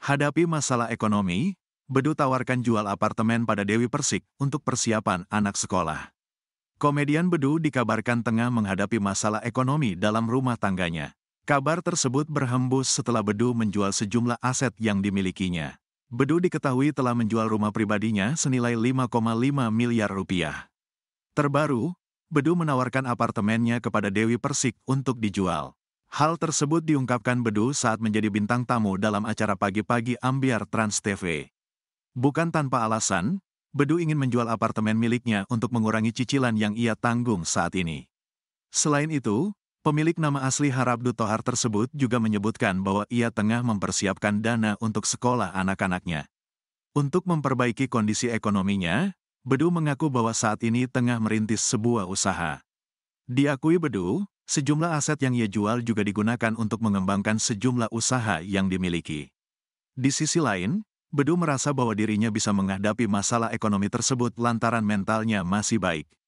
Hadapi masalah ekonomi, Bedu tawarkan jual apartemen pada Dewi Persik untuk persiapan anak sekolah. Komedian Bedu dikabarkan tengah menghadapi masalah ekonomi dalam rumah tangganya. Kabar tersebut berhembus setelah Bedu menjual sejumlah aset yang dimilikinya. Bedu diketahui telah menjual rumah pribadinya senilai 5,5 miliar rupiah. Terbaru, Bedu menawarkan apartemennya kepada Dewi Persik untuk dijual. Hal tersebut diungkapkan Bedu saat menjadi bintang tamu dalam acara pagi-pagi Ambiar Trans TV. Bukan tanpa alasan, Bedu ingin menjual apartemen miliknya untuk mengurangi cicilan yang ia tanggung saat ini. Selain itu, Pemilik nama asli Harabdu Tohar tersebut juga menyebutkan bahwa ia tengah mempersiapkan dana untuk sekolah anak-anaknya. Untuk memperbaiki kondisi ekonominya, Bedu mengaku bahwa saat ini tengah merintis sebuah usaha. Diakui Bedu, Sejumlah aset yang ia jual juga digunakan untuk mengembangkan sejumlah usaha yang dimiliki. Di sisi lain, Bedu merasa bahwa dirinya bisa menghadapi masalah ekonomi tersebut lantaran mentalnya masih baik.